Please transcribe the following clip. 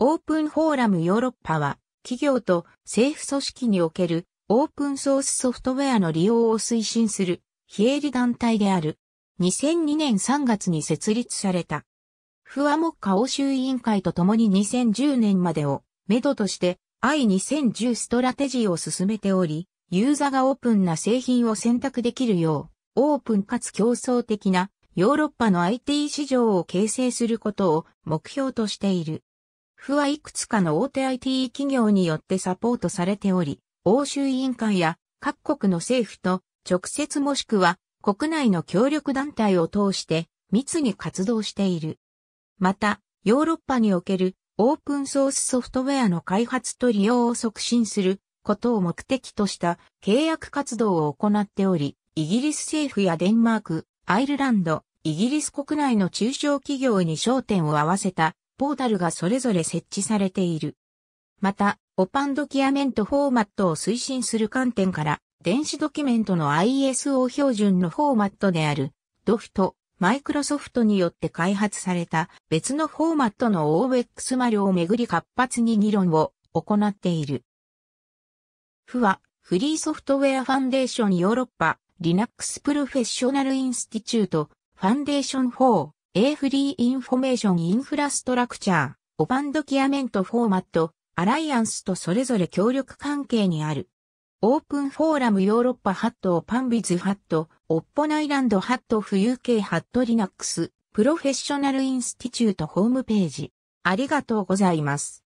オープンフォーラムヨーロッパは、企業と政府組織におけるオープンソースソフトウェアの利用を推進する非営利団体である。2002年3月に設立された。フアモッカ欧州委員会と共に2010年までを、めどとして I2010 ストラテジーを進めており、ユーザーがオープンな製品を選択できるよう、オープンかつ競争的なヨーロッパの IT 市場を形成することを目標としている。府はいくつかの大手 IT 企業によってサポートされており、欧州委員会や各国の政府と直接もしくは国内の協力団体を通して密に活動している。また、ヨーロッパにおけるオープンソースソフトウェアの開発と利用を促進することを目的とした契約活動を行っており、イギリス政府やデンマーク、アイルランド、イギリス国内の中小企業に焦点を合わせたポータルがそれぞれ設置されている。また、オパンドキュメントフォーマットを推進する観点から、電子ドキュメントの ISO 標準のフォーマットである、DOF とマイクロソフトによって開発された別のフォーマットの OX マルをめぐり活発に議論を行っている。フは、フリーソフトウェアファンデーションヨーロッパ、Linux プロフェッショナルインスティチュート、ファンデーション4 A f o r インフォメーションインフラストラクチャー、オパンドキアメントフォーマット、アライアンスとそれぞれ協力関係にある。オープンフォーラムヨーロッパハットオパンビズハット、オッポナイランドハットフケーハットリナックス、プロフェッショナルインスティチュートホームページ。ありがとうございます。